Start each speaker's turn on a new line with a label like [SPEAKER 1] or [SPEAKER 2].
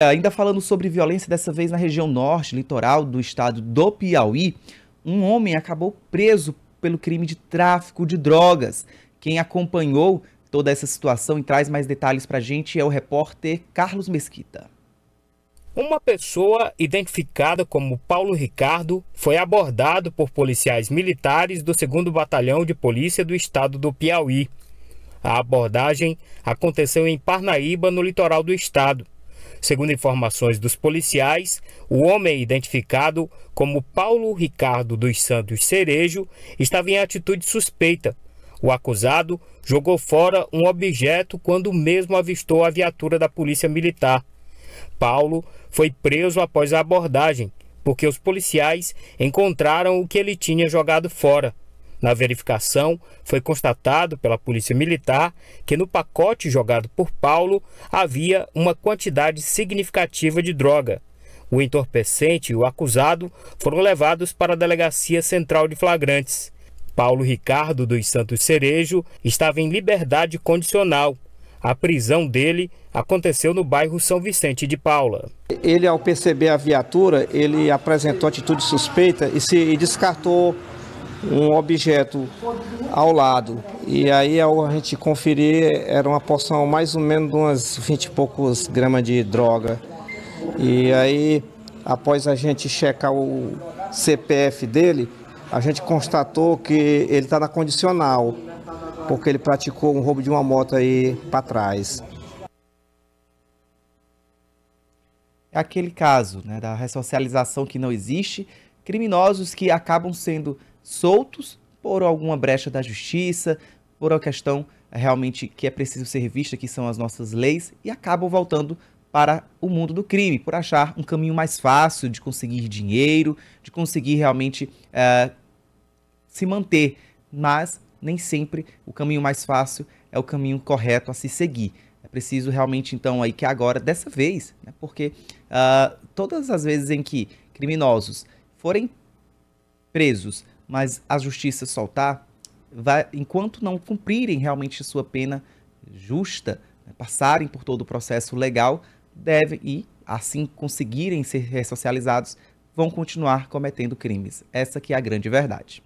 [SPEAKER 1] Ainda falando sobre violência, dessa vez na região norte, litoral do estado do Piauí, um homem acabou preso pelo crime de tráfico de drogas. Quem acompanhou toda essa situação e traz mais detalhes para a gente é o repórter Carlos Mesquita.
[SPEAKER 2] Uma pessoa identificada como Paulo Ricardo foi abordado por policiais militares do 2 Batalhão de Polícia do Estado do Piauí. A abordagem aconteceu em Parnaíba, no litoral do estado. Segundo informações dos policiais, o homem identificado como Paulo Ricardo dos Santos Cerejo estava em atitude suspeita. O acusado jogou fora um objeto quando mesmo avistou a viatura da Polícia Militar. Paulo foi preso após a abordagem, porque os policiais encontraram o que ele tinha jogado fora. Na verificação, foi constatado pela Polícia Militar que no pacote jogado por Paulo havia uma quantidade significativa de droga. O entorpecente e o acusado foram levados para a Delegacia Central de Flagrantes. Paulo Ricardo dos Santos Cerejo estava em liberdade condicional. A prisão dele aconteceu no bairro São Vicente de Paula. Ele, ao perceber a viatura, ele apresentou atitude suspeita e se
[SPEAKER 3] descartou um objeto ao lado. E aí, ao a gente conferir, era uma porção mais ou menos de umas 20 e poucos gramas de droga. E aí, após a gente checar o CPF dele, a gente constatou que ele está na condicional, porque ele praticou um roubo de uma moto aí para trás.
[SPEAKER 1] É aquele caso né, da ressocialização que não existe, criminosos que acabam sendo soltos por alguma brecha da justiça, por uma questão realmente que é preciso ser vista, que são as nossas leis, e acabam voltando para o mundo do crime, por achar um caminho mais fácil de conseguir dinheiro, de conseguir realmente eh, se manter. Mas nem sempre o caminho mais fácil é o caminho correto a se seguir. É preciso realmente, então, aí que agora, dessa vez, né, porque uh, todas as vezes em que criminosos forem presos mas a justiça soltar, vai, enquanto não cumprirem realmente sua pena justa, né, passarem por todo o processo legal, devem e assim conseguirem ser ressocializados, vão continuar cometendo crimes. Essa que é a grande verdade.